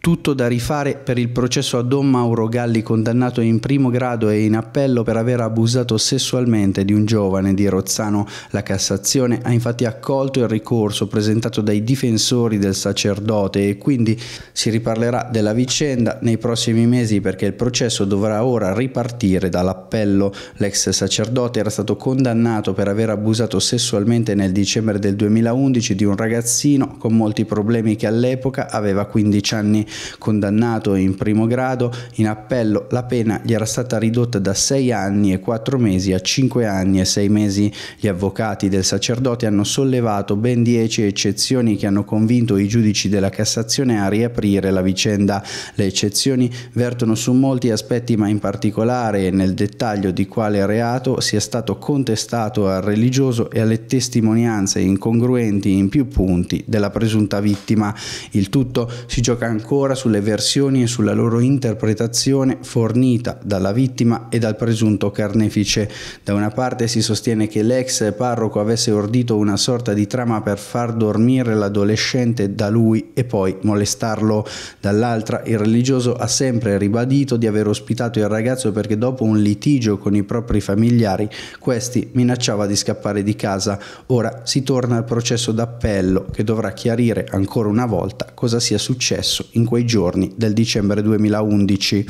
tutto da rifare per il processo a Don Mauro Galli condannato in primo grado e in appello per aver abusato sessualmente di un giovane di Rozzano. La Cassazione ha infatti accolto il ricorso presentato dai difensori del sacerdote e quindi si riparlerà della vicenda nei prossimi mesi perché il processo dovrà ora ripartire dall'appello. L'ex sacerdote era stato condannato per aver abusato sessualmente nel dicembre del 2011 di un ragazzino con molti problemi che all'epoca aveva 15 anni condannato in primo grado, in appello la pena gli era stata ridotta da 6 anni e 4 mesi a 5 anni e 6 mesi. Gli avvocati del sacerdote hanno sollevato ben 10 eccezioni che hanno convinto i giudici della Cassazione a riaprire la vicenda. Le eccezioni vertono su molti aspetti ma in particolare nel dettaglio di quale reato sia stato contestato al religioso e alle testimonianze incongruenti in più punti della presunta vittima. Il tutto si gioca ancora ancora sulle versioni e sulla loro interpretazione fornita dalla vittima e dal presunto carnefice. Da una parte si sostiene che l'ex parroco avesse ordito una sorta di trama per far dormire l'adolescente da lui e poi molestarlo. Dall'altra il religioso ha sempre ribadito di aver ospitato il ragazzo perché dopo un litigio con i propri familiari questi minacciava di scappare di casa. Ora si torna al processo d'appello che dovrà chiarire ancora una volta cosa sia successo in quei giorni del dicembre 2011.